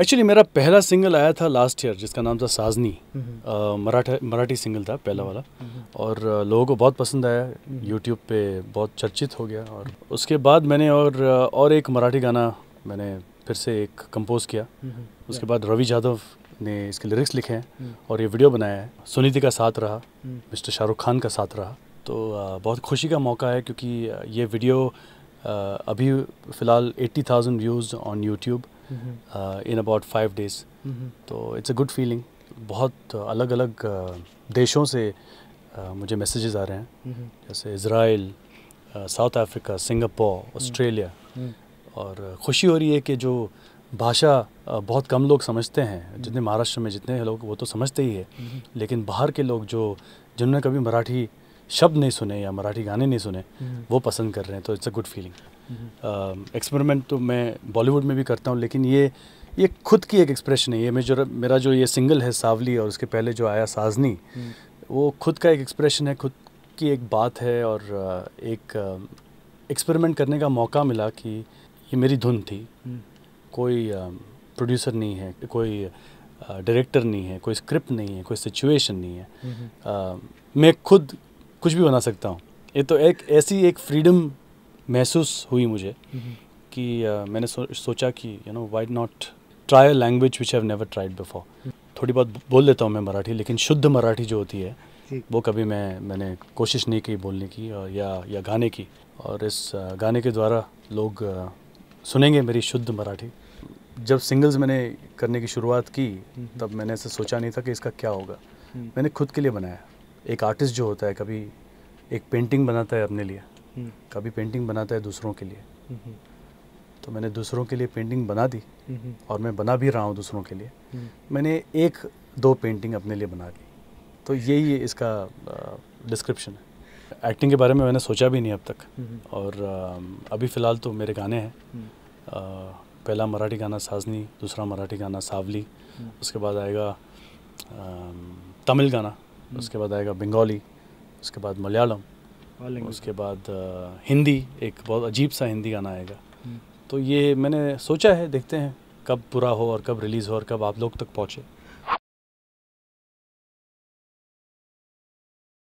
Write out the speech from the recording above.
Actually मेरा पहला single आया था लास्ट ईयर जिसका नाम था साजनी मराठा मराठी सिंगल था पहला वाला और लोगों को बहुत पसंद आया यूट्यूब पे बहुत चर्चित हो गया और उसके बाद मैंने और और एक मराठी गाना मैंने फिर से एक कंपोज किया उसके बाद रवि यादव ने इसके लिरिक्स लिखे हैं हम्म। और ये वीडियो बनाया है सुनीति का साथ रहा हम्म। मिस्टर शाहरुख खान का साथ रहा तो बहुत खुशी का मौका है क्योंकि ये वीडियो अभी फ़िलहाल thousand views on YouTube in about five days तो इट्स अ गुड फीलिंग बहुत अलग अलग uh, देशों से uh, मुझे मैसेजेस आ रहे हैं mm-hmm. जैसे Israel South Africa Singapore Australia और uh, खुशी हो रही है कि जो भाषा बहुत कम लोग समझते हैं mm-hmm. जितने महाराष्ट्र में जितने लोग वो तो समझते ही है mm-hmm. लेकिन बाहर के लोग जो जिन्होंने कभी मराठी शब्द नहीं सुने या मराठी गाने नहीं सुने वो पसंद कर रहे हैं तो it's a good feeling experiment um, तो मैं बॉलीवुड में भी करता हूँ लेकिन ये ये खुद की एक एक्सप्रेशन है ये मैं जो मेरा जो ये सिंगल है सावली और उसके पहले जो आया साजनी हम्म। वो खुद का एक एक्सप्रेशन है खुद की एक बात है और uh, एक एक्सपेरिमेंट um, करने का मौका मिला कि ये मेरी धुन थी हम्म। कोई प्रोड्यूसर um, नहीं है कोई डायरेक्टर uh, नहीं है कोई स्क्रिप्ट नहीं है कोई सिचुएशन नहीं है हम्म, uh, मैं खुद कुछ भी बना सकता हूँ ये तो एक ऐसी एक फ्रीडम महसूस हुई मुझे कि मैंने सोचा कि you know why not try language which have never tried before थोड़ी बहुत बोल लेता हूँ मैं मराठी लेकिन शुद्ध मराठी जो होती है वो कभी मैं मैंने कोशिश नहीं की बोलने की या या गाने की और इस गाने के द्वारा लोग सुनेंगे मेरी शुद्ध मराठी जब सिंगल्स मैंने करने की शुरुआत की तब मैंने ऐसे सोचा नहीं था कि इसका क्या होगा हम्म। मैंने खुद के लिए बनाया एक आर्टिस्ट जो होता है कभी एक पेंटिंग बनाता है अपने लिए हम्म। कभी पेंटिंग बनाता है दूसरों के लिए हम्म। तो मैंने दूसरों के लिए पेंटिंग बना दी हम्म। और मैं बना भी रहा हूँ दूसरों के लिए मैंने एक दो पेंटिंग अपने लिए बना ली तो यही इसका डिस्क्रिप्शन है एक्टिंग के बारे में मैंने सोचा भी नहीं अब तक और अभी फ़िलहाल तो मेरे गाने हैं पहला मराठी गाना साजनी दूसरा मराठी गाना सावली उसके बाद आएगा तमिल गाना उसके बाद आएगा बंगाली उसके बाद मलयालम उसके बाद हिंदी एक बहुत अजीब सा हिंदी गाना आएगा हम्म। तो ये मैंने सोचा है देखते हैं कब पूरा हो और कब रिलीज़ हो और कब आप लोग तक पहुँचे